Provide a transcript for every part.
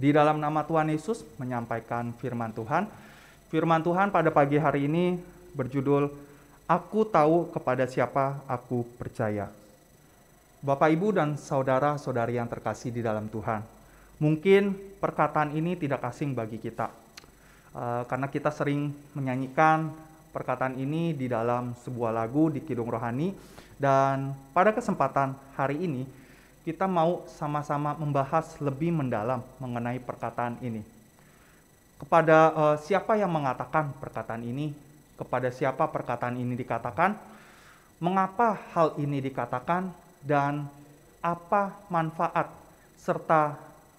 di dalam nama Tuhan Yesus menyampaikan firman Tuhan. Firman Tuhan pada pagi hari ini berjudul Aku tahu kepada siapa aku percaya. Bapak, Ibu, dan saudara-saudari yang terkasih di dalam Tuhan, mungkin perkataan ini tidak asing bagi kita, eh, karena kita sering menyanyikan perkataan ini di dalam sebuah lagu di Kidung Rohani, dan pada kesempatan hari ini kita mau sama-sama membahas lebih mendalam mengenai perkataan ini. Kepada uh, siapa yang mengatakan perkataan ini? Kepada siapa perkataan ini dikatakan? Mengapa hal ini dikatakan dan apa manfaat serta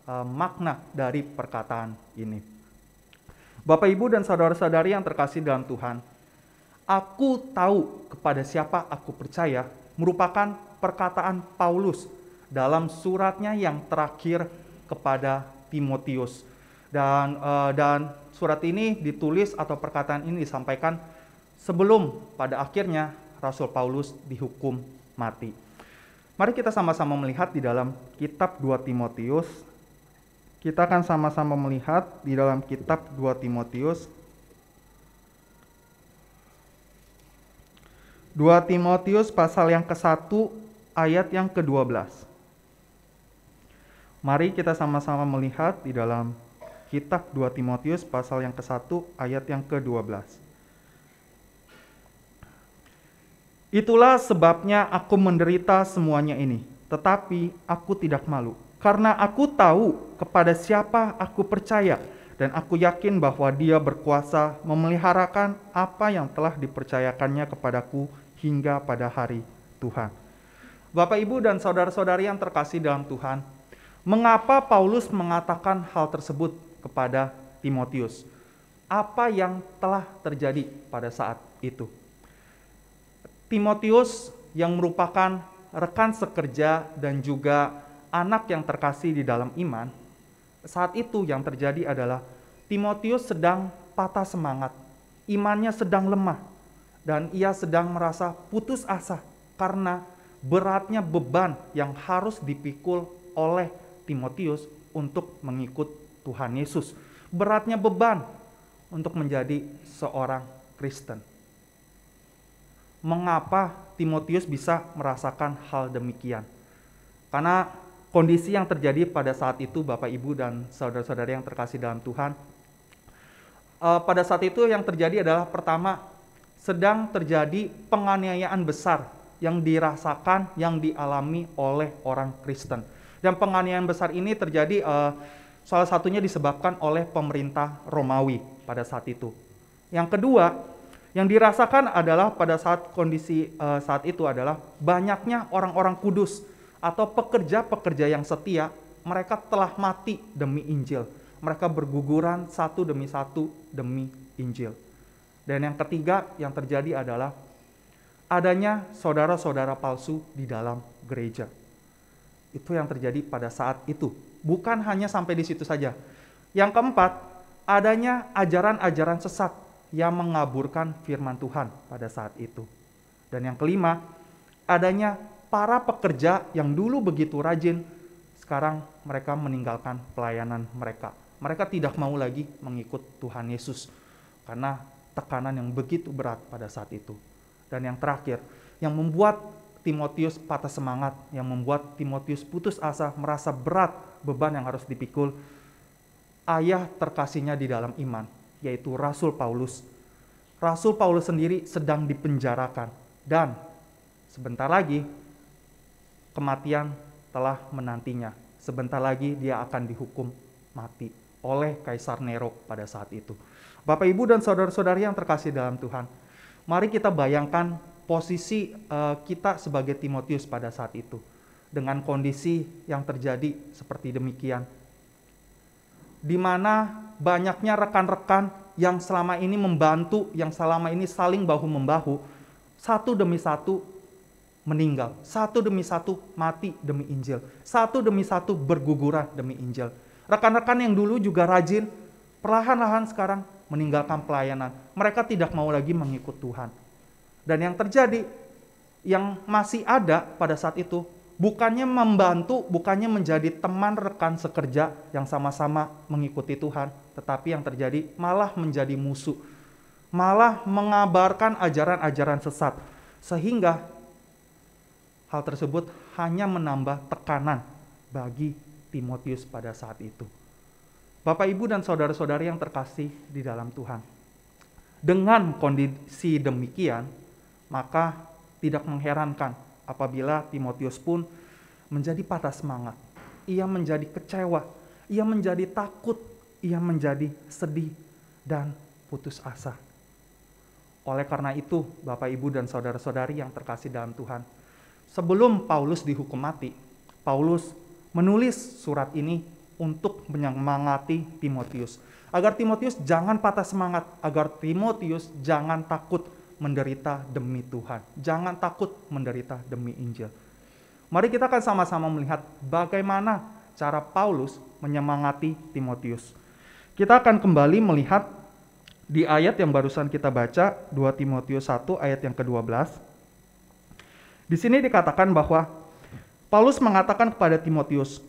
uh, makna dari perkataan ini? Bapak Ibu dan saudara-saudari yang terkasih dalam Tuhan, aku tahu kepada siapa aku percaya merupakan perkataan Paulus dalam suratnya yang terakhir kepada Timotius. Dan uh, dan surat ini ditulis atau perkataan ini disampaikan sebelum pada akhirnya Rasul Paulus dihukum mati. Mari kita sama-sama melihat di dalam kitab 2 Timotius. Kita akan sama-sama melihat di dalam kitab 2 Timotius 2 Timotius pasal yang ke-1 ayat yang ke-12. Mari kita sama-sama melihat di dalam kitab 2 Timotius pasal yang ke-1 ayat yang ke-12. Itulah sebabnya aku menderita semuanya ini, tetapi aku tidak malu, karena aku tahu kepada siapa aku percaya, dan aku yakin bahwa Dia berkuasa memeliharakan apa yang telah dipercayakannya kepadaku hingga pada hari Tuhan. Bapak, ibu, dan saudara-saudari yang terkasih dalam Tuhan, Mengapa Paulus mengatakan hal tersebut kepada Timotius? Apa yang telah terjadi pada saat itu? Timotius yang merupakan rekan sekerja dan juga anak yang terkasih di dalam iman, saat itu yang terjadi adalah Timotius sedang patah semangat, imannya sedang lemah, dan ia sedang merasa putus asa karena beratnya beban yang harus dipikul oleh Timotius untuk mengikut Tuhan Yesus. Beratnya beban untuk menjadi seorang Kristen. Mengapa Timotius bisa merasakan hal demikian? Karena kondisi yang terjadi pada saat itu Bapak Ibu dan saudara saudara yang terkasih dalam Tuhan uh, pada saat itu yang terjadi adalah pertama sedang terjadi penganiayaan besar yang dirasakan yang dialami oleh orang Kristen. Dan penganiayaan besar ini terjadi uh, salah satunya disebabkan oleh pemerintah Romawi pada saat itu. Yang kedua, yang dirasakan adalah pada saat kondisi uh, saat itu adalah banyaknya orang-orang kudus atau pekerja-pekerja yang setia, mereka telah mati demi Injil. Mereka berguguran satu demi satu demi Injil. Dan yang ketiga yang terjadi adalah adanya saudara-saudara palsu di dalam gereja. Itu yang terjadi pada saat itu. Bukan hanya sampai di situ saja. Yang keempat, adanya ajaran-ajaran sesat yang mengaburkan firman Tuhan pada saat itu. Dan yang kelima, adanya para pekerja yang dulu begitu rajin, sekarang mereka meninggalkan pelayanan mereka. Mereka tidak mau lagi mengikut Tuhan Yesus karena tekanan yang begitu berat pada saat itu. Dan yang terakhir, yang membuat Timotius patah semangat yang membuat Timotius putus asa merasa berat beban yang harus dipikul ayah terkasihnya di dalam iman yaitu Rasul Paulus. Rasul Paulus sendiri sedang dipenjarakan dan sebentar lagi kematian telah menantinya. Sebentar lagi dia akan dihukum mati oleh Kaisar Nero pada saat itu. Bapak Ibu dan saudara-saudari yang terkasih dalam Tuhan, mari kita bayangkan posisi uh, kita sebagai Timotius pada saat itu dengan kondisi yang terjadi seperti demikian. Di mana banyaknya rekan-rekan yang selama ini membantu, yang selama ini saling bahu-membahu, satu demi satu meninggal, satu demi satu mati demi Injil, satu demi satu berguguran demi Injil. Rekan-rekan yang dulu juga rajin, perlahan-lahan sekarang meninggalkan pelayanan. Mereka tidak mau lagi mengikut Tuhan dan yang terjadi, yang masih ada pada saat itu, bukannya membantu, bukannya menjadi teman rekan sekerja yang sama-sama mengikuti Tuhan, tetapi yang terjadi malah menjadi musuh, malah mengabarkan ajaran-ajaran sesat, sehingga hal tersebut hanya menambah tekanan bagi Timotius pada saat itu. Bapak, ibu, dan saudara-saudari yang terkasih di dalam Tuhan, dengan kondisi demikian, maka tidak mengherankan apabila Timotius pun menjadi patah semangat. Ia menjadi kecewa, ia menjadi takut, ia menjadi sedih dan putus asa. Oleh karena itu, Bapak, Ibu, dan saudara-saudari yang terkasih dalam Tuhan, sebelum Paulus dihukum mati, Paulus menulis surat ini untuk menyemangati Timotius. Agar Timotius jangan patah semangat, agar Timotius jangan takut, menderita demi Tuhan. Jangan takut menderita demi Injil. Mari kita akan sama-sama melihat bagaimana cara Paulus menyemangati Timotius. Kita akan kembali melihat di ayat yang barusan kita baca 2 Timotius 1 ayat yang ke-12. Di sini dikatakan bahwa Paulus mengatakan kepada Timotius,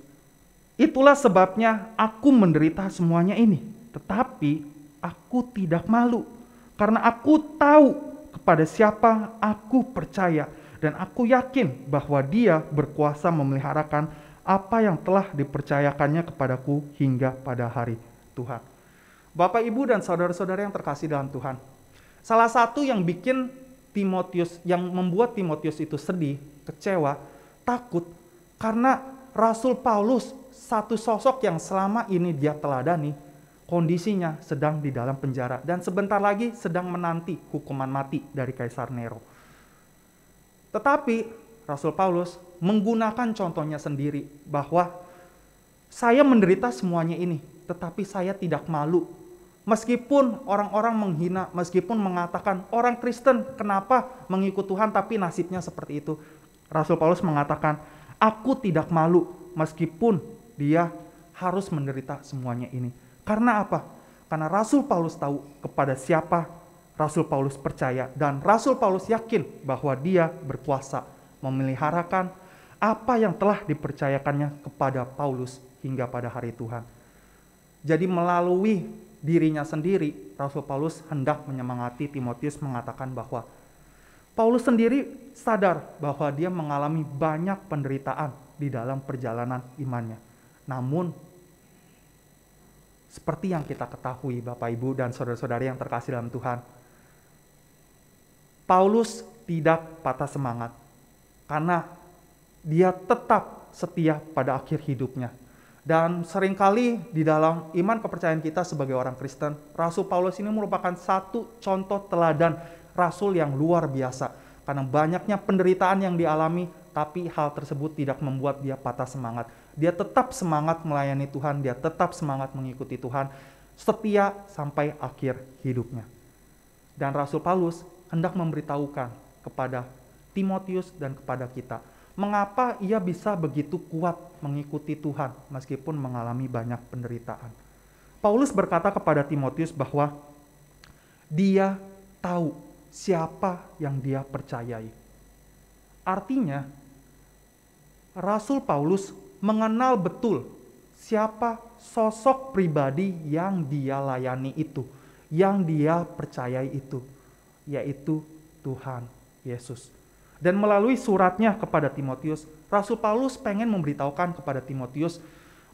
"Itulah sebabnya aku menderita semuanya ini, tetapi aku tidak malu karena aku tahu pada siapa aku percaya dan aku yakin bahwa dia berkuasa memeliharakan apa yang telah dipercayakannya kepadaku hingga pada hari Tuhan. Bapak, Ibu, dan saudara-saudara yang terkasih dalam Tuhan. Salah satu yang bikin Timotius, yang membuat Timotius itu sedih, kecewa, takut, karena Rasul Paulus, satu sosok yang selama ini dia teladani, kondisinya sedang di dalam penjara dan sebentar lagi sedang menanti hukuman mati dari Kaisar Nero. Tetapi Rasul Paulus menggunakan contohnya sendiri bahwa saya menderita semuanya ini, tetapi saya tidak malu. Meskipun orang-orang menghina, meskipun mengatakan orang Kristen kenapa mengikut Tuhan tapi nasibnya seperti itu. Rasul Paulus mengatakan, aku tidak malu meskipun dia harus menderita semuanya ini. Karena apa? Karena Rasul Paulus tahu kepada siapa Rasul Paulus percaya dan Rasul Paulus yakin bahwa dia berkuasa memeliharakan apa yang telah dipercayakannya kepada Paulus hingga pada hari Tuhan. Jadi melalui dirinya sendiri, Rasul Paulus hendak menyemangati Timotius mengatakan bahwa Paulus sendiri sadar bahwa dia mengalami banyak penderitaan di dalam perjalanan imannya. Namun seperti yang kita ketahui Bapak Ibu dan saudara-saudari yang terkasih dalam Tuhan. Paulus tidak patah semangat karena dia tetap setia pada akhir hidupnya. Dan seringkali di dalam iman kepercayaan kita sebagai orang Kristen, Rasul Paulus ini merupakan satu contoh teladan rasul yang luar biasa. Karena banyaknya penderitaan yang dialami, tapi hal tersebut tidak membuat dia patah semangat dia tetap semangat melayani Tuhan, dia tetap semangat mengikuti Tuhan, setia sampai akhir hidupnya. Dan Rasul Paulus hendak memberitahukan kepada Timotius dan kepada kita, mengapa ia bisa begitu kuat mengikuti Tuhan meskipun mengalami banyak penderitaan. Paulus berkata kepada Timotius bahwa dia tahu siapa yang dia percayai. Artinya, Rasul Paulus mengenal betul siapa sosok pribadi yang dia layani itu, yang dia percayai itu, yaitu Tuhan Yesus. Dan melalui suratnya kepada Timotius, Rasul Paulus pengen memberitahukan kepada Timotius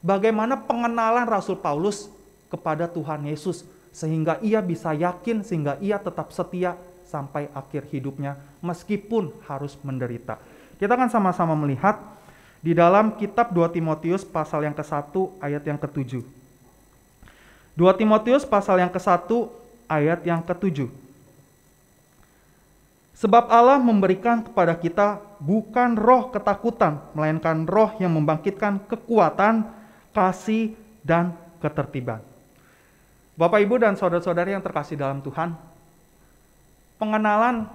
bagaimana pengenalan Rasul Paulus kepada Tuhan Yesus sehingga ia bisa yakin sehingga ia tetap setia sampai akhir hidupnya meskipun harus menderita. Kita akan sama-sama melihat di dalam kitab 2 Timotius pasal yang ke-1 ayat yang ke-7. 2 Timotius pasal yang ke-1 ayat yang ke-7. Sebab Allah memberikan kepada kita bukan roh ketakutan, melainkan roh yang membangkitkan kekuatan, kasih, dan ketertiban. Bapak, Ibu, dan saudara-saudari yang terkasih dalam Tuhan, pengenalan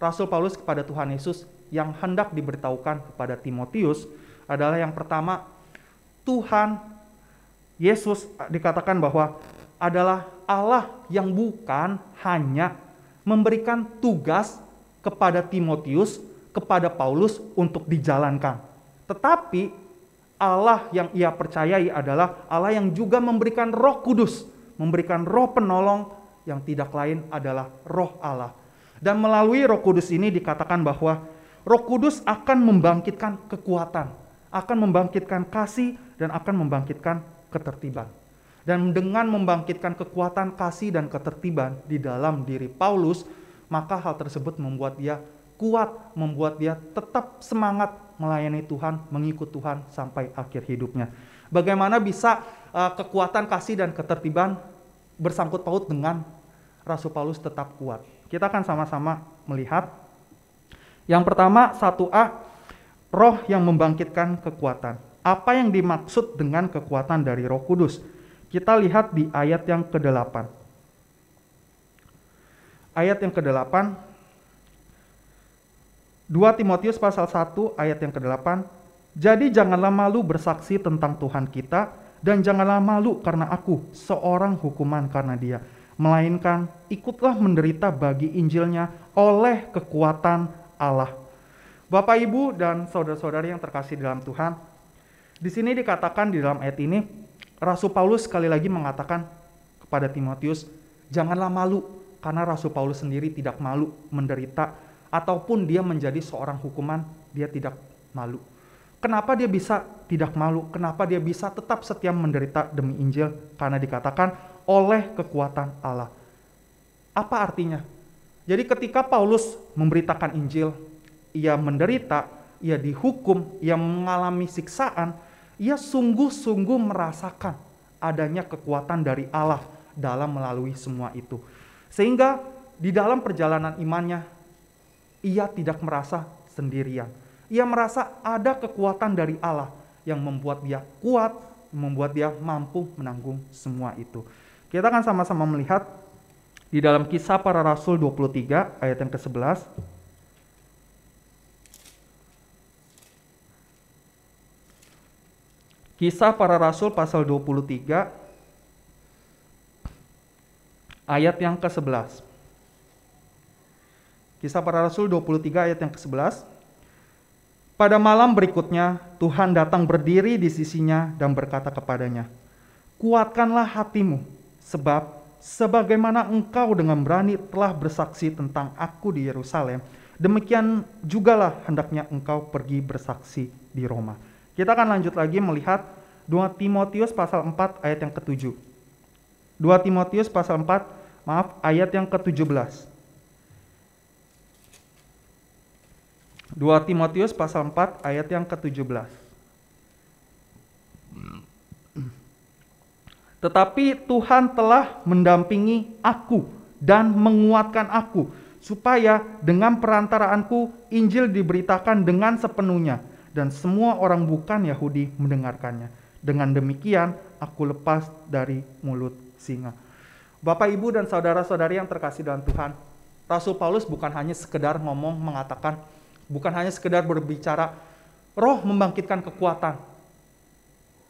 Rasul Paulus kepada Tuhan Yesus yang hendak diberitahukan kepada Timotius adalah yang pertama, Tuhan Yesus dikatakan bahwa adalah Allah yang bukan hanya memberikan tugas kepada Timotius, kepada Paulus untuk dijalankan. Tetapi Allah yang ia percayai adalah Allah yang juga memberikan roh kudus, memberikan roh penolong yang tidak lain adalah roh Allah. Dan melalui roh kudus ini dikatakan bahwa Roh Kudus akan membangkitkan kekuatan, akan membangkitkan kasih, dan akan membangkitkan ketertiban. Dan dengan membangkitkan kekuatan kasih dan ketertiban di dalam diri Paulus, maka hal tersebut membuat dia kuat, membuat dia tetap semangat melayani Tuhan, mengikut Tuhan sampai akhir hidupnya. Bagaimana bisa uh, kekuatan kasih dan ketertiban bersangkut paut dengan Rasul Paulus tetap kuat? Kita akan sama-sama melihat yang pertama satu a roh yang membangkitkan kekuatan. Apa yang dimaksud dengan kekuatan dari Roh Kudus? Kita lihat di ayat yang ke-8. Ayat yang ke-8 2 Timotius pasal 1 ayat yang ke-8 Jadi janganlah malu bersaksi tentang Tuhan kita dan janganlah malu karena aku seorang hukuman karena dia melainkan ikutlah menderita bagi Injilnya oleh kekuatan Allah. Bapak, Ibu, dan saudara-saudari yang terkasih dalam Tuhan, di sini dikatakan di dalam ayat ini, Rasul Paulus sekali lagi mengatakan kepada Timotius, janganlah malu, karena Rasul Paulus sendiri tidak malu menderita, ataupun dia menjadi seorang hukuman, dia tidak malu. Kenapa dia bisa tidak malu? Kenapa dia bisa tetap setia menderita demi Injil? Karena dikatakan oleh kekuatan Allah. Apa artinya? Jadi ketika Paulus memberitakan Injil, ia menderita, ia dihukum, ia mengalami siksaan, ia sungguh-sungguh merasakan adanya kekuatan dari Allah dalam melalui semua itu. Sehingga di dalam perjalanan imannya, ia tidak merasa sendirian. Ia merasa ada kekuatan dari Allah yang membuat dia kuat, membuat dia mampu menanggung semua itu. Kita akan sama-sama melihat di dalam kisah para rasul 23 ayat yang ke-11 Kisah para rasul pasal 23 ayat yang ke-11 Kisah para rasul 23 ayat yang ke-11 Pada malam berikutnya Tuhan datang berdiri di sisinya dan berkata kepadanya Kuatkanlah hatimu sebab sebagaimana engkau dengan berani telah bersaksi tentang aku di Yerusalem, demikian jugalah hendaknya engkau pergi bersaksi di Roma. Kita akan lanjut lagi melihat 2 Timotius pasal 4 ayat yang ke-7. 2 Timotius pasal 4, maaf, ayat yang ke-17. 2 Timotius pasal 4 ayat yang ke-17. Tetapi Tuhan telah mendampingi aku dan menguatkan aku, supaya dengan perantaraanku Injil diberitakan dengan sepenuhnya, dan semua orang bukan Yahudi mendengarkannya. Dengan demikian, aku lepas dari mulut singa. Bapak, ibu, dan saudara-saudari yang terkasih dalam Tuhan, Rasul Paulus bukan hanya sekedar ngomong, mengatakan, bukan hanya sekedar berbicara, roh membangkitkan kekuatan,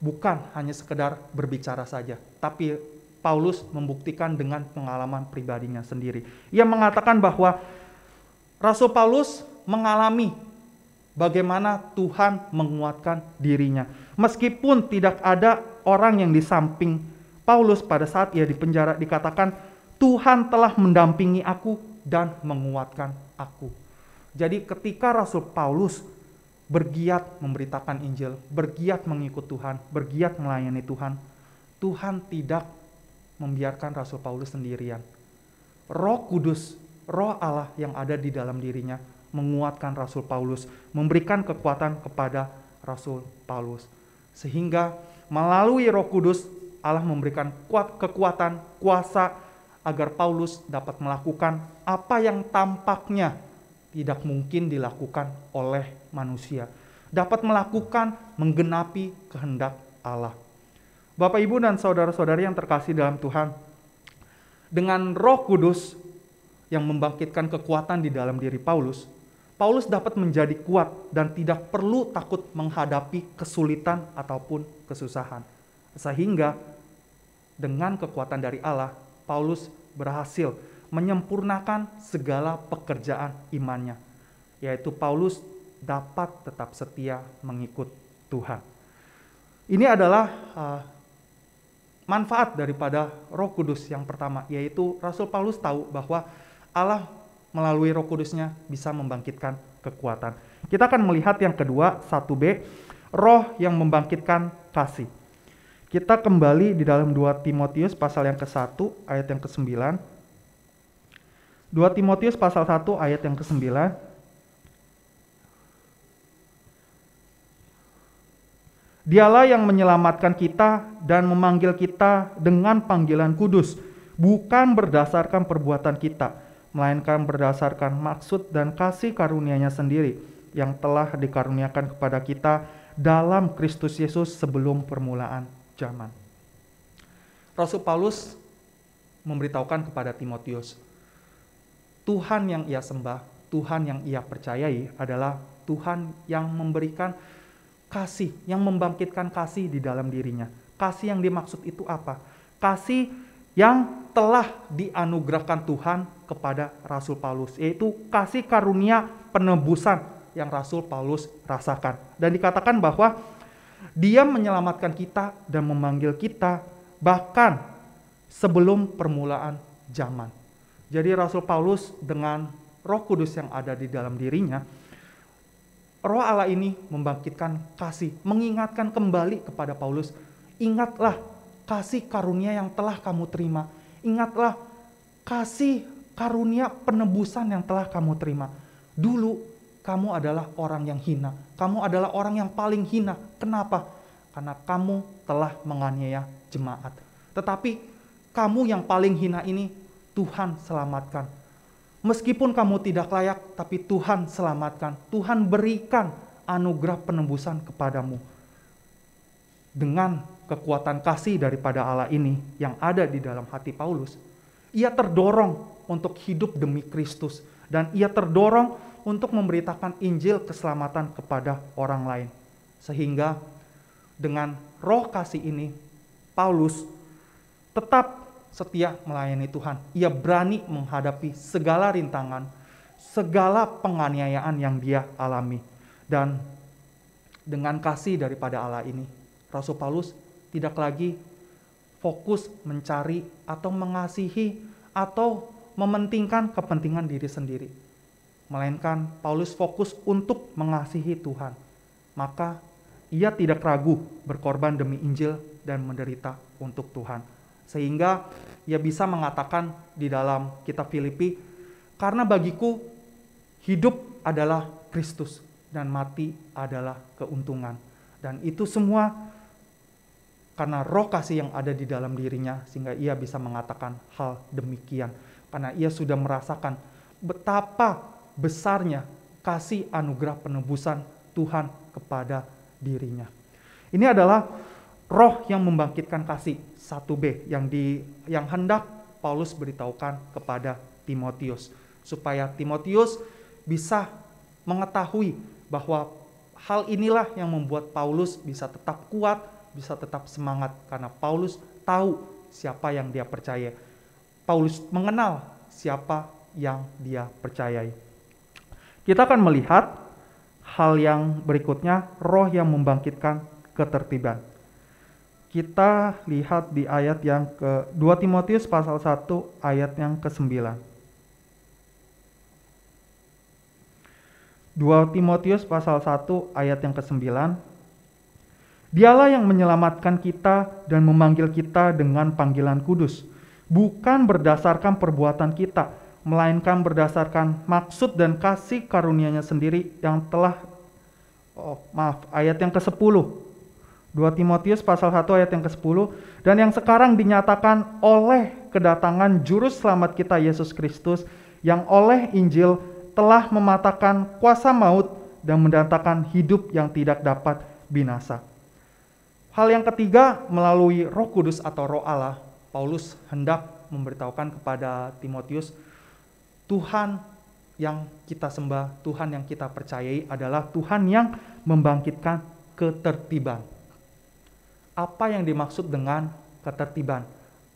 bukan hanya sekedar berbicara saja, tapi Paulus membuktikan dengan pengalaman pribadinya sendiri. Ia mengatakan bahwa Rasul Paulus mengalami bagaimana Tuhan menguatkan dirinya. Meskipun tidak ada orang yang di samping Paulus pada saat ia dipenjara dikatakan Tuhan telah mendampingi aku dan menguatkan aku. Jadi ketika Rasul Paulus bergiat memberitakan Injil, bergiat mengikut Tuhan, bergiat melayani Tuhan. Tuhan tidak membiarkan Rasul Paulus sendirian. Roh Kudus, Roh Allah yang ada di dalam dirinya menguatkan Rasul Paulus, memberikan kekuatan kepada Rasul Paulus. Sehingga melalui Roh Kudus Allah memberikan kuat kekuatan, kuasa agar Paulus dapat melakukan apa yang tampaknya tidak mungkin dilakukan oleh manusia. Dapat melakukan menggenapi kehendak Allah. Bapak, Ibu, dan saudara-saudari yang terkasih dalam Tuhan, dengan Roh Kudus yang membangkitkan kekuatan di dalam diri Paulus, Paulus dapat menjadi kuat dan tidak perlu takut menghadapi kesulitan ataupun kesusahan. Sehingga dengan kekuatan dari Allah, Paulus berhasil menyempurnakan segala pekerjaan imannya, yaitu Paulus dapat tetap setia mengikut Tuhan. Ini adalah uh, manfaat daripada Roh Kudus yang pertama, yaitu Rasul Paulus tahu bahwa Allah melalui Roh Kudusnya bisa membangkitkan kekuatan. Kita akan melihat yang kedua, 1B, roh yang membangkitkan kasih. Kita kembali di dalam 2 Timotius pasal yang ke-1 ayat yang ke-9. 2 Timotius pasal 1 ayat yang ke-9 Dialah yang menyelamatkan kita dan memanggil kita dengan panggilan kudus, bukan berdasarkan perbuatan kita, melainkan berdasarkan maksud dan kasih karunia-Nya sendiri yang telah dikaruniakan kepada kita dalam Kristus Yesus sebelum permulaan zaman. Rasul Paulus memberitahukan kepada Timotius Tuhan yang ia sembah, Tuhan yang ia percayai adalah Tuhan yang memberikan kasih, yang membangkitkan kasih di dalam dirinya. Kasih yang dimaksud itu apa? Kasih yang telah dianugerahkan Tuhan kepada Rasul Paulus, yaitu kasih karunia penebusan yang Rasul Paulus rasakan. Dan dikatakan bahwa dia menyelamatkan kita dan memanggil kita bahkan sebelum permulaan zaman. Jadi Rasul Paulus dengan Roh Kudus yang ada di dalam dirinya, Roh Allah ini membangkitkan kasih, mengingatkan kembali kepada Paulus, ingatlah kasih karunia yang telah kamu terima. Ingatlah kasih karunia penebusan yang telah kamu terima. Dulu kamu adalah orang yang hina, kamu adalah orang yang paling hina. Kenapa? Karena kamu telah menganiaya jemaat. Tetapi kamu yang paling hina ini Tuhan selamatkan. Meskipun kamu tidak layak, tapi Tuhan selamatkan. Tuhan berikan anugerah penembusan kepadamu. Dengan kekuatan kasih daripada Allah ini yang ada di dalam hati Paulus, ia terdorong untuk hidup demi Kristus dan ia terdorong untuk memberitakan Injil keselamatan kepada orang lain. Sehingga dengan roh kasih ini Paulus tetap setia melayani Tuhan. Ia berani menghadapi segala rintangan, segala penganiayaan yang dia alami. Dan dengan kasih daripada Allah ini, Rasul Paulus tidak lagi fokus mencari atau mengasihi atau mementingkan kepentingan diri sendiri. Melainkan Paulus fokus untuk mengasihi Tuhan. Maka ia tidak ragu berkorban demi Injil dan menderita untuk Tuhan sehingga ia bisa mengatakan di dalam kitab Filipi, karena bagiku hidup adalah Kristus dan mati adalah keuntungan. Dan itu semua karena roh kasih yang ada di dalam dirinya sehingga ia bisa mengatakan hal demikian. Karena ia sudah merasakan betapa besarnya kasih anugerah penebusan Tuhan kepada dirinya. Ini adalah roh yang membangkitkan kasih 1b yang di yang hendak Paulus beritahukan kepada Timotius supaya Timotius bisa mengetahui bahwa hal inilah yang membuat Paulus bisa tetap kuat, bisa tetap semangat karena Paulus tahu siapa yang dia percaya. Paulus mengenal siapa yang dia percayai. Kita akan melihat hal yang berikutnya, roh yang membangkitkan ketertiban kita lihat di ayat yang ke 2 Timotius pasal 1 ayat yang ke-9. 2 Timotius pasal 1 ayat yang ke-9 Dialah yang menyelamatkan kita dan memanggil kita dengan panggilan kudus, bukan berdasarkan perbuatan kita, melainkan berdasarkan maksud dan kasih karunia-Nya sendiri yang telah Oh, maaf, ayat yang ke-10 2 Timotius pasal 1 ayat yang ke-10 dan yang sekarang dinyatakan oleh kedatangan juru selamat kita Yesus Kristus yang oleh Injil telah mematahkan kuasa maut dan mendatangkan hidup yang tidak dapat binasa. Hal yang ketiga melalui Roh Kudus atau Roh Allah, Paulus hendak memberitahukan kepada Timotius Tuhan yang kita sembah, Tuhan yang kita percayai adalah Tuhan yang membangkitkan ketertiban apa yang dimaksud dengan ketertiban?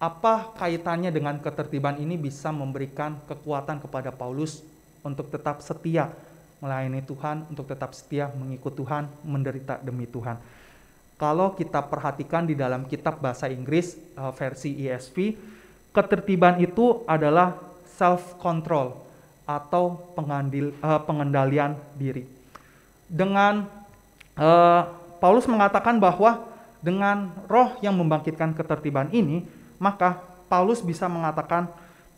Apa kaitannya dengan ketertiban ini bisa memberikan kekuatan kepada Paulus untuk tetap setia melayani Tuhan, untuk tetap setia mengikut Tuhan, menderita demi Tuhan. Kalau kita perhatikan di dalam kitab bahasa Inggris eh, versi ESV, ketertiban itu adalah self control atau pengandil, eh, pengendalian diri. Dengan uh, Paulus mengatakan bahwa dengan roh yang membangkitkan ketertiban ini, maka Paulus bisa mengatakan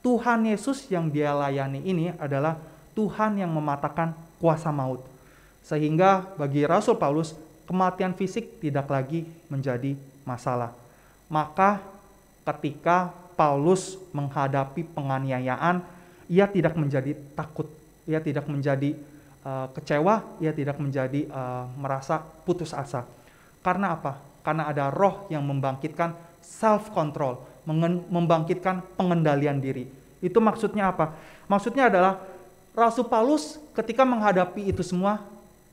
Tuhan Yesus yang dia layani ini adalah Tuhan yang mematakan kuasa maut. Sehingga bagi Rasul Paulus, kematian fisik tidak lagi menjadi masalah. Maka ketika Paulus menghadapi penganiayaan, ia tidak menjadi takut, ia tidak menjadi uh, kecewa, ia tidak menjadi uh, merasa putus asa. Karena apa? karena ada roh yang membangkitkan self control, membangkitkan pengendalian diri. Itu maksudnya apa? Maksudnya adalah Rasul Paulus ketika menghadapi itu semua,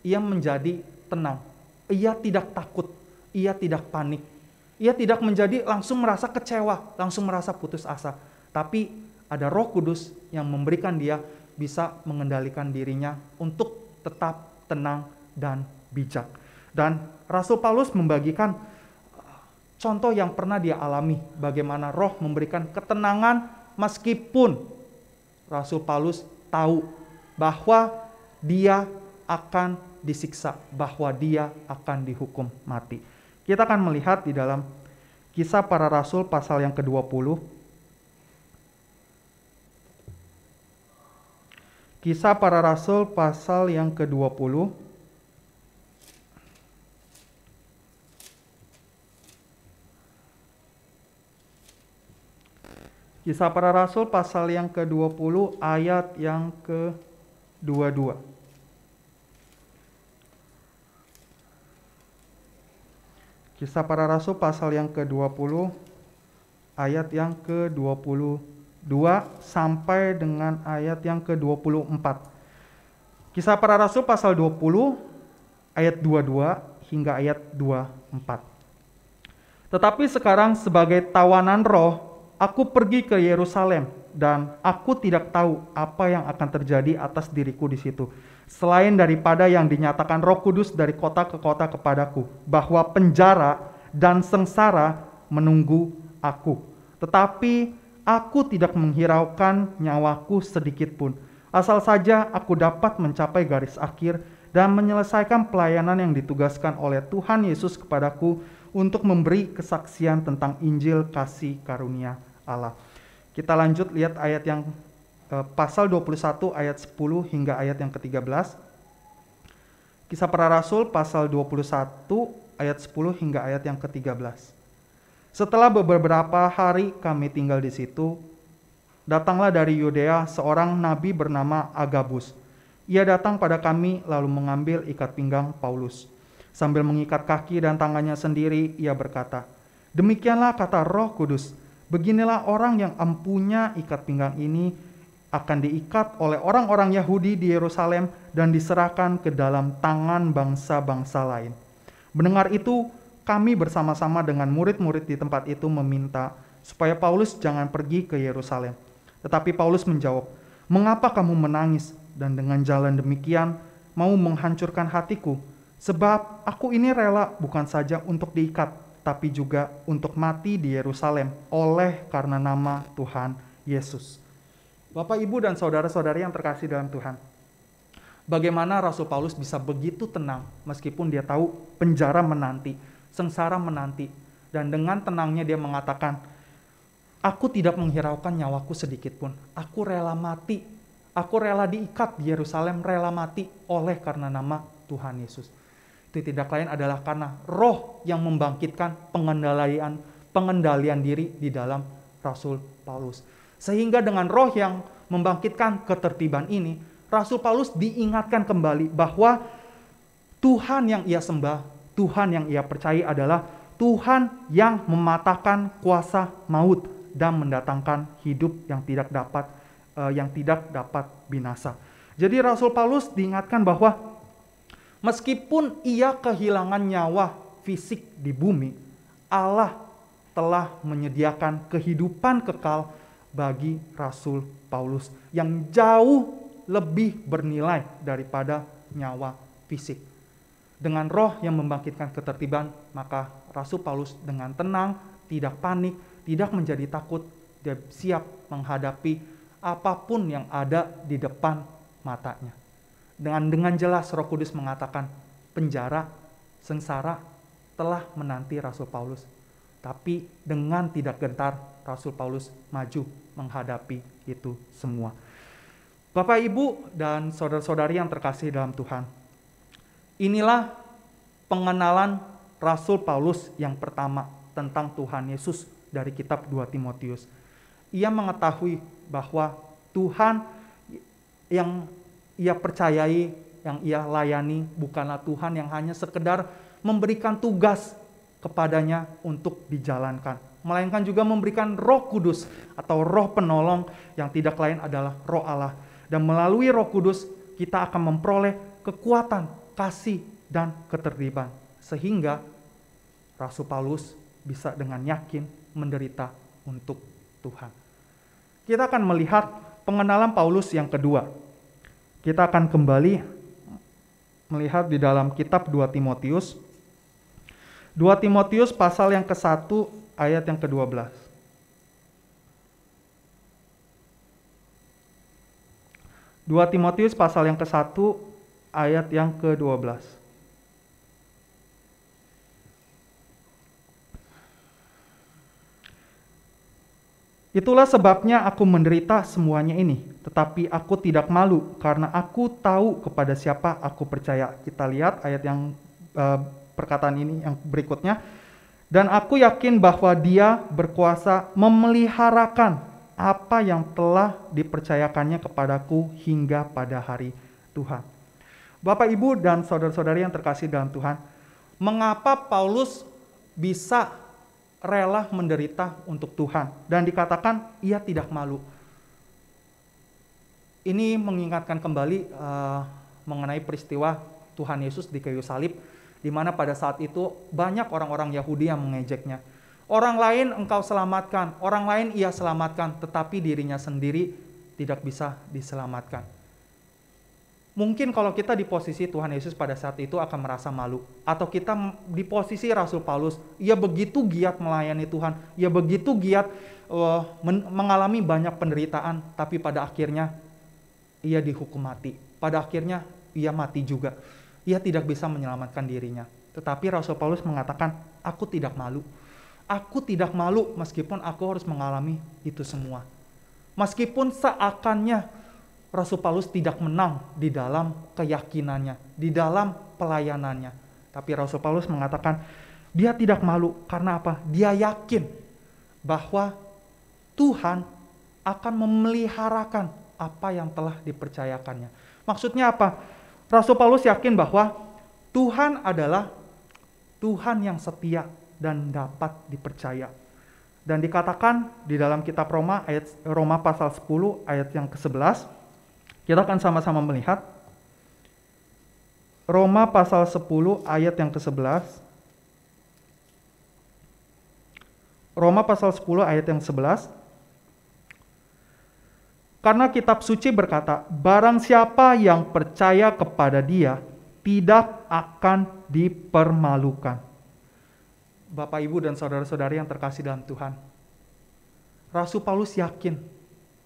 ia menjadi tenang. Ia tidak takut, ia tidak panik. Ia tidak menjadi langsung merasa kecewa, langsung merasa putus asa. Tapi ada Roh Kudus yang memberikan dia bisa mengendalikan dirinya untuk tetap tenang dan bijak. Dan Rasul Paulus membagikan eh, contoh yang pernah dia alami, bagaimana roh memberikan ketenangan meskipun Rasul Paulus tahu bahwa dia akan disiksa, bahwa dia akan dihukum mati. Kita akan melihat di dalam kisah para rasul pasal yang ke-20. Kisah para rasul pasal yang ke-20 Kisah para Rasul pasal yang ke-20 ayat yang ke-22. Kisah para Rasul pasal yang ke-20 ayat yang ke-22 sampai dengan ayat yang ke-24. Kisah para Rasul pasal 20 ayat 22 hingga ayat 24. Tetapi sekarang sebagai tawanan roh Aku pergi ke Yerusalem dan aku tidak tahu apa yang akan terjadi atas diriku di situ. Selain daripada yang dinyatakan roh kudus dari kota ke kota kepadaku. Bahwa penjara dan sengsara menunggu aku. Tetapi aku tidak menghiraukan nyawaku sedikit pun. Asal saja aku dapat mencapai garis akhir dan menyelesaikan pelayanan yang ditugaskan oleh Tuhan Yesus kepadaku untuk memberi kesaksian tentang Injil kasih karunia Allah. Kita lanjut lihat ayat yang e, pasal 21 ayat 10 hingga ayat yang ke-13. Kisah Para Rasul pasal 21 ayat 10 hingga ayat yang ke-13. Setelah beberapa hari kami tinggal di situ, datanglah dari Yudea seorang nabi bernama Agabus. Ia datang pada kami lalu mengambil ikat pinggang Paulus. Sambil mengikat kaki dan tangannya sendiri, ia berkata, Demikianlah kata roh kudus, Beginilah orang yang empunya ikat pinggang ini akan diikat oleh orang-orang Yahudi di Yerusalem dan diserahkan ke dalam tangan bangsa-bangsa lain. Mendengar itu, kami bersama-sama dengan murid-murid di tempat itu meminta supaya Paulus jangan pergi ke Yerusalem. Tetapi Paulus menjawab, "Mengapa kamu menangis dan dengan jalan demikian mau menghancurkan hatiku? Sebab aku ini rela bukan saja untuk diikat, tapi juga untuk mati di Yerusalem oleh karena nama Tuhan Yesus. Bapak, Ibu, dan saudara-saudari yang terkasih dalam Tuhan, bagaimana Rasul Paulus bisa begitu tenang meskipun dia tahu penjara menanti, sengsara menanti, dan dengan tenangnya dia mengatakan, Aku tidak menghiraukan nyawaku sedikit pun. Aku rela mati. Aku rela diikat di Yerusalem, rela mati oleh karena nama Tuhan Yesus itu tidak lain adalah karena roh yang membangkitkan pengendalian pengendalian diri di dalam Rasul Paulus. Sehingga dengan roh yang membangkitkan ketertiban ini, Rasul Paulus diingatkan kembali bahwa Tuhan yang ia sembah, Tuhan yang ia percaya adalah Tuhan yang mematahkan kuasa maut dan mendatangkan hidup yang tidak dapat uh, yang tidak dapat binasa. Jadi Rasul Paulus diingatkan bahwa Meskipun ia kehilangan nyawa fisik di bumi, Allah telah menyediakan kehidupan kekal bagi Rasul Paulus yang jauh lebih bernilai daripada nyawa fisik. Dengan roh yang membangkitkan ketertiban, maka Rasul Paulus dengan tenang, tidak panik, tidak menjadi takut, dia siap menghadapi apapun yang ada di depan matanya. Dengan dengan jelas Roh Kudus mengatakan penjara, sengsara telah menanti Rasul Paulus. Tapi dengan tidak gentar Rasul Paulus maju menghadapi itu semua. Bapak, Ibu, dan saudara-saudari yang terkasih dalam Tuhan. Inilah pengenalan Rasul Paulus yang pertama tentang Tuhan Yesus dari kitab 2 Timotius. Ia mengetahui bahwa Tuhan yang ia percayai, yang ia layani bukanlah Tuhan yang hanya sekedar memberikan tugas kepadanya untuk dijalankan, melainkan juga memberikan Roh Kudus atau Roh Penolong yang tidak lain adalah Roh Allah. Dan melalui Roh Kudus kita akan memperoleh kekuatan, kasih dan keterlibatan sehingga Rasul Paulus bisa dengan yakin menderita untuk Tuhan. Kita akan melihat pengenalan Paulus yang kedua. Kita akan kembali melihat di dalam kitab 2 Timotius. 2 Timotius pasal yang ke-1 ayat yang ke-12. 2 Timotius pasal yang ke-1 ayat yang ke-12. Itulah sebabnya aku menderita semuanya ini, tetapi aku tidak malu karena aku tahu kepada siapa aku percaya. Kita lihat ayat yang uh, perkataan ini yang berikutnya. Dan aku yakin bahwa dia berkuasa memeliharakan apa yang telah dipercayakannya kepadaku hingga pada hari Tuhan. Bapak, Ibu, dan saudara-saudari yang terkasih dalam Tuhan, mengapa Paulus bisa rela menderita untuk Tuhan dan dikatakan ia tidak malu. Ini mengingatkan kembali uh, mengenai peristiwa Tuhan Yesus di kayu salib di mana pada saat itu banyak orang-orang Yahudi yang mengejeknya. Orang lain engkau selamatkan, orang lain ia selamatkan, tetapi dirinya sendiri tidak bisa diselamatkan. Mungkin kalau kita di posisi Tuhan Yesus pada saat itu akan merasa malu. Atau kita di posisi Rasul Paulus, ia ya begitu giat melayani Tuhan, ia ya begitu giat uh, men mengalami banyak penderitaan, tapi pada akhirnya ia dihukum mati. Pada akhirnya ia mati juga. Ia tidak bisa menyelamatkan dirinya. Tetapi Rasul Paulus mengatakan, aku tidak malu. Aku tidak malu meskipun aku harus mengalami itu semua. Meskipun seakannya Rasul Paulus tidak menang di dalam keyakinannya, di dalam pelayanannya. Tapi Rasul Paulus mengatakan dia tidak malu karena apa? Dia yakin bahwa Tuhan akan memeliharakan apa yang telah dipercayakannya. Maksudnya apa? Rasul Paulus yakin bahwa Tuhan adalah Tuhan yang setia dan dapat dipercaya. Dan dikatakan di dalam kitab Roma ayat Roma pasal 10 ayat yang ke-11 kita akan sama-sama melihat Roma pasal 10 ayat yang ke-11. Roma pasal 10 ayat yang 11. Karena kitab suci berkata, barang siapa yang percaya kepada dia tidak akan dipermalukan. Bapak, Ibu, dan saudara-saudari yang terkasih dalam Tuhan. Rasul Paulus yakin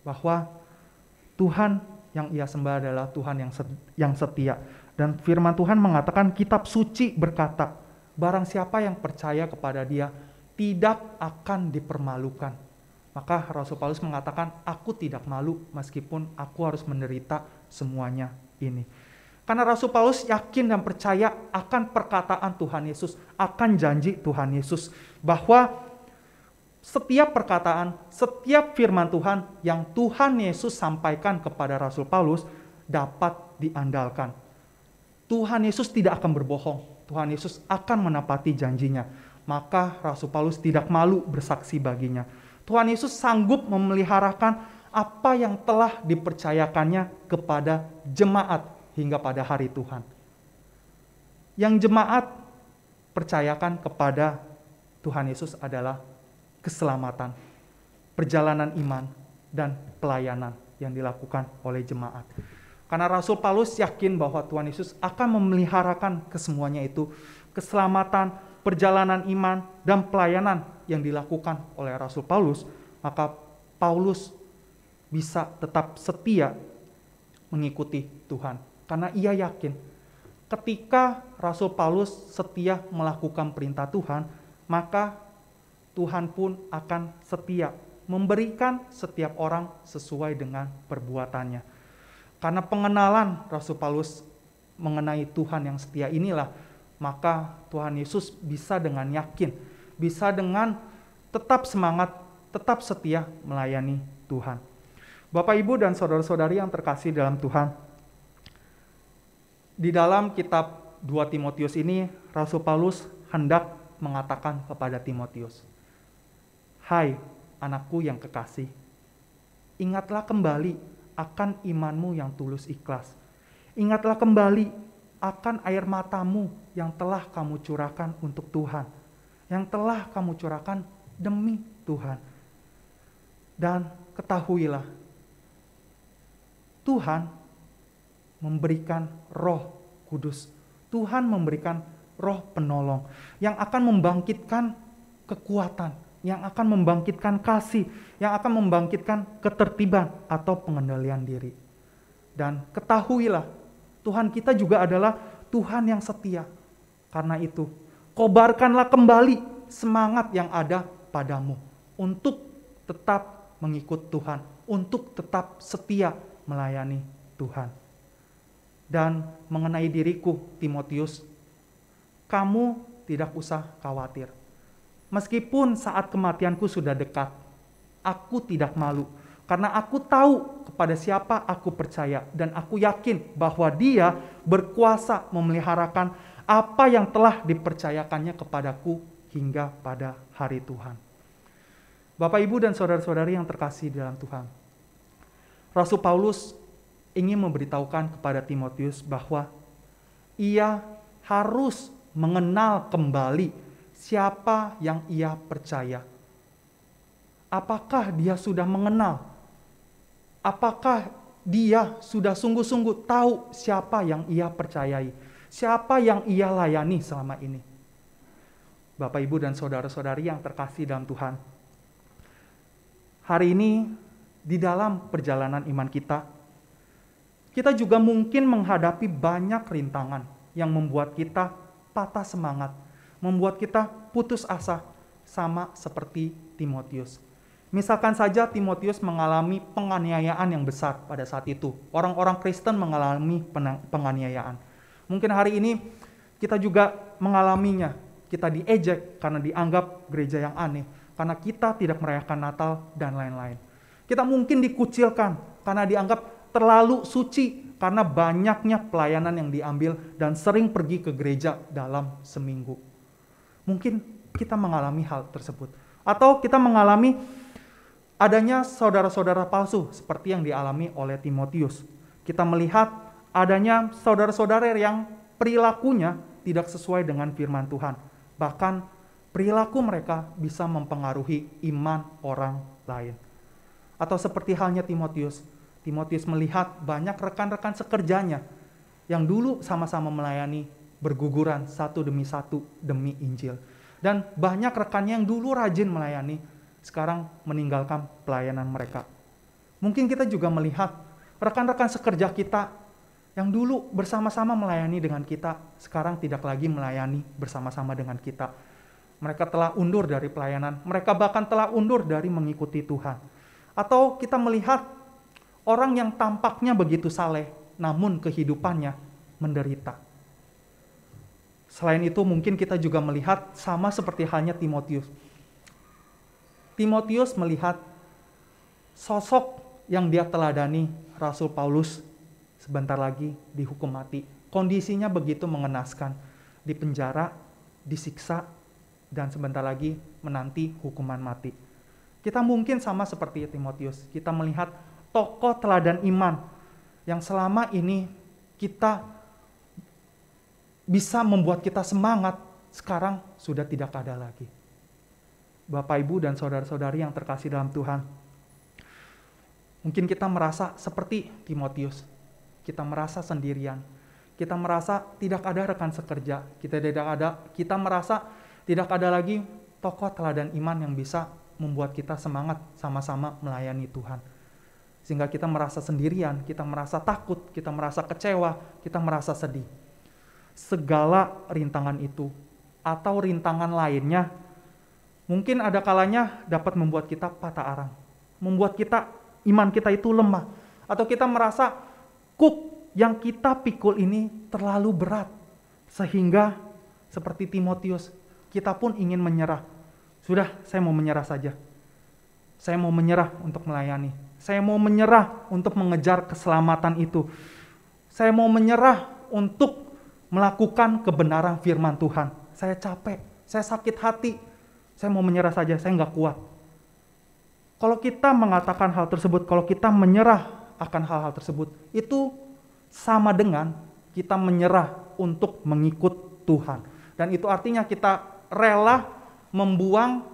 bahwa Tuhan yang ia sembah adalah Tuhan yang yang setia. Dan firman Tuhan mengatakan kitab suci berkata, barang siapa yang percaya kepada dia tidak akan dipermalukan. Maka Rasul Paulus mengatakan, aku tidak malu meskipun aku harus menderita semuanya ini. Karena Rasul Paulus yakin dan percaya akan perkataan Tuhan Yesus, akan janji Tuhan Yesus bahwa setiap perkataan, setiap firman Tuhan yang Tuhan Yesus sampaikan kepada Rasul Paulus dapat diandalkan. Tuhan Yesus tidak akan berbohong. Tuhan Yesus akan menepati janjinya. Maka Rasul Paulus tidak malu bersaksi baginya. Tuhan Yesus sanggup memeliharakan apa yang telah dipercayakannya kepada jemaat hingga pada hari Tuhan. Yang jemaat percayakan kepada Tuhan Yesus adalah keselamatan, perjalanan iman, dan pelayanan yang dilakukan oleh jemaat. Karena Rasul Paulus yakin bahwa Tuhan Yesus akan memeliharakan kesemuanya itu, keselamatan, perjalanan iman, dan pelayanan yang dilakukan oleh Rasul Paulus, maka Paulus bisa tetap setia mengikuti Tuhan. Karena ia yakin ketika Rasul Paulus setia melakukan perintah Tuhan, maka Tuhan pun akan setia memberikan setiap orang sesuai dengan perbuatannya. Karena pengenalan Rasul Paulus mengenai Tuhan yang setia inilah, maka Tuhan Yesus bisa dengan yakin, bisa dengan tetap semangat, tetap setia melayani Tuhan. Bapak, Ibu, dan saudara-saudari yang terkasih dalam Tuhan, di dalam kitab 2 Timotius ini, Rasul Paulus hendak mengatakan kepada Timotius, Hai anakku yang kekasih, ingatlah kembali akan imanmu yang tulus ikhlas. Ingatlah kembali akan air matamu yang telah kamu curahkan untuk Tuhan, yang telah kamu curahkan demi Tuhan. Dan ketahuilah, Tuhan memberikan Roh Kudus. Tuhan memberikan Roh Penolong yang akan membangkitkan kekuatan, yang akan membangkitkan kasih, yang akan membangkitkan ketertiban atau pengendalian diri. Dan ketahuilah, Tuhan kita juga adalah Tuhan yang setia. Karena itu, kobarkanlah kembali semangat yang ada padamu untuk tetap mengikut Tuhan, untuk tetap setia melayani Tuhan. Dan mengenai diriku, Timotius, kamu tidak usah khawatir Meskipun saat kematianku sudah dekat, aku tidak malu karena aku tahu kepada siapa aku percaya dan aku yakin bahwa Dia berkuasa memeliharakan apa yang telah dipercayakannya kepadaku hingga pada hari Tuhan. Bapak, Ibu, dan saudara-saudari yang terkasih dalam Tuhan. Rasul Paulus ingin memberitahukan kepada Timotius bahwa ia harus mengenal kembali siapa yang ia percaya. Apakah dia sudah mengenal? Apakah dia sudah sungguh-sungguh tahu siapa yang ia percayai? Siapa yang ia layani selama ini? Bapak, Ibu, dan saudara-saudari yang terkasih dalam Tuhan. Hari ini, di dalam perjalanan iman kita, kita juga mungkin menghadapi banyak rintangan yang membuat kita patah semangat membuat kita putus asa sama seperti Timotius. Misalkan saja Timotius mengalami penganiayaan yang besar pada saat itu. Orang-orang Kristen mengalami penganiayaan. Mungkin hari ini kita juga mengalaminya. Kita diejek karena dianggap gereja yang aneh, karena kita tidak merayakan Natal dan lain-lain. Kita mungkin dikucilkan karena dianggap terlalu suci karena banyaknya pelayanan yang diambil dan sering pergi ke gereja dalam seminggu Mungkin kita mengalami hal tersebut. Atau kita mengalami adanya saudara-saudara palsu seperti yang dialami oleh Timotius. Kita melihat adanya saudara-saudara yang perilakunya tidak sesuai dengan firman Tuhan. Bahkan perilaku mereka bisa mempengaruhi iman orang lain. Atau seperti halnya Timotius. Timotius melihat banyak rekan-rekan sekerjanya yang dulu sama-sama melayani berguguran satu demi satu demi Injil. Dan banyak rekannya yang dulu rajin melayani, sekarang meninggalkan pelayanan mereka. Mungkin kita juga melihat rekan-rekan sekerja kita yang dulu bersama-sama melayani dengan kita, sekarang tidak lagi melayani bersama-sama dengan kita. Mereka telah undur dari pelayanan, mereka bahkan telah undur dari mengikuti Tuhan. Atau kita melihat orang yang tampaknya begitu saleh, namun kehidupannya menderita Selain itu mungkin kita juga melihat sama seperti halnya Timotius. Timotius melihat sosok yang dia teladani Rasul Paulus sebentar lagi dihukum mati. Kondisinya begitu mengenaskan, di penjara, disiksa, dan sebentar lagi menanti hukuman mati. Kita mungkin sama seperti Timotius, kita melihat tokoh teladan iman yang selama ini kita bisa membuat kita semangat, sekarang sudah tidak ada lagi. Bapak, Ibu, dan saudara-saudari yang terkasih dalam Tuhan, mungkin kita merasa seperti Timotius, kita merasa sendirian, kita merasa tidak ada rekan sekerja, kita tidak ada, kita merasa tidak ada lagi tokoh teladan iman yang bisa membuat kita semangat sama-sama melayani Tuhan. Sehingga kita merasa sendirian, kita merasa takut, kita merasa kecewa, kita merasa sedih segala rintangan itu atau rintangan lainnya mungkin ada kalanya dapat membuat kita patah arang, membuat kita iman kita itu lemah atau kita merasa kuk yang kita pikul ini terlalu berat sehingga seperti Timotius kita pun ingin menyerah. Sudah, saya mau menyerah saja. Saya mau menyerah untuk melayani. Saya mau menyerah untuk mengejar keselamatan itu. Saya mau menyerah untuk melakukan kebenaran firman Tuhan. Saya capek, saya sakit hati, saya mau menyerah saja, saya nggak kuat. Kalau kita mengatakan hal tersebut, kalau kita menyerah akan hal-hal tersebut, itu sama dengan kita menyerah untuk mengikut Tuhan. Dan itu artinya kita rela membuang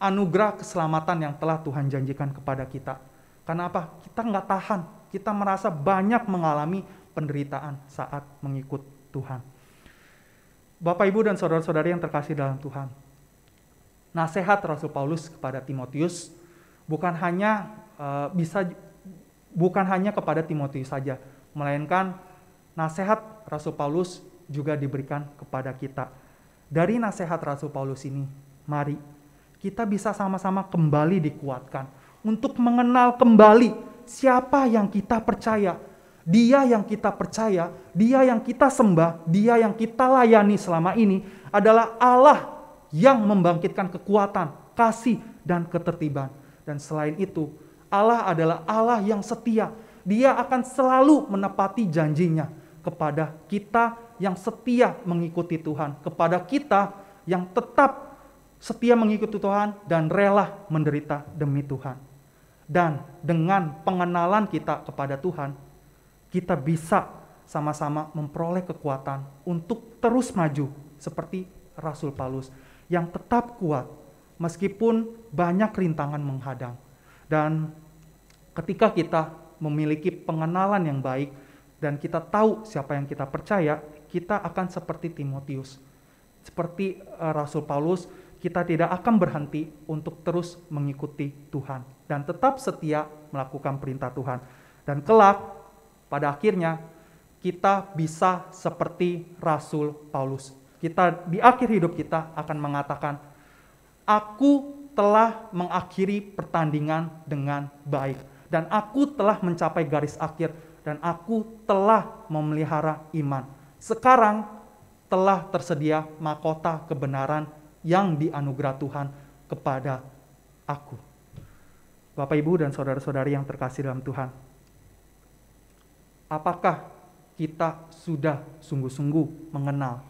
anugerah keselamatan yang telah Tuhan janjikan kepada kita. Karena apa? Kita nggak tahan. Kita merasa banyak mengalami penderitaan saat mengikut Tuhan. Bapak, Ibu, dan saudara-saudari yang terkasih dalam Tuhan, nasihat Rasul Paulus kepada Timotius bukan hanya uh, bisa bukan hanya kepada Timotius saja, melainkan nasihat Rasul Paulus juga diberikan kepada kita. Dari nasihat Rasul Paulus ini, mari kita bisa sama-sama kembali dikuatkan untuk mengenal kembali siapa yang kita percaya, dia yang kita percaya, dia yang kita sembah, dia yang kita layani selama ini adalah Allah yang membangkitkan kekuatan, kasih, dan ketertiban. Dan selain itu, Allah adalah Allah yang setia. Dia akan selalu menepati janjinya kepada kita yang setia mengikuti Tuhan, kepada kita yang tetap setia mengikuti Tuhan dan rela menderita demi Tuhan. Dan dengan pengenalan kita kepada Tuhan, kita bisa sama-sama memperoleh kekuatan untuk terus maju seperti Rasul Paulus yang tetap kuat meskipun banyak rintangan menghadang. Dan ketika kita memiliki pengenalan yang baik dan kita tahu siapa yang kita percaya, kita akan seperti Timotius. Seperti eh, Rasul Paulus, kita tidak akan berhenti untuk terus mengikuti Tuhan dan tetap setia melakukan perintah Tuhan. Dan kelak pada akhirnya, kita bisa seperti Rasul Paulus. Kita di akhir hidup kita akan mengatakan, "Aku telah mengakhiri pertandingan dengan baik, dan aku telah mencapai garis akhir, dan aku telah memelihara iman. Sekarang telah tersedia mahkota kebenaran yang dianugerah Tuhan kepada aku." Bapak, Ibu, dan saudara-saudari yang terkasih dalam Tuhan, apakah kita sudah sungguh-sungguh mengenal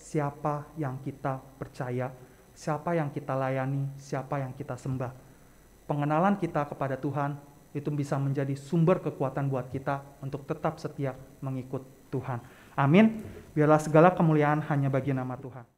siapa yang kita percaya, siapa yang kita layani, siapa yang kita sembah. Pengenalan kita kepada Tuhan itu bisa menjadi sumber kekuatan buat kita untuk tetap setia mengikut Tuhan. Amin. Biarlah segala kemuliaan hanya bagi nama Tuhan.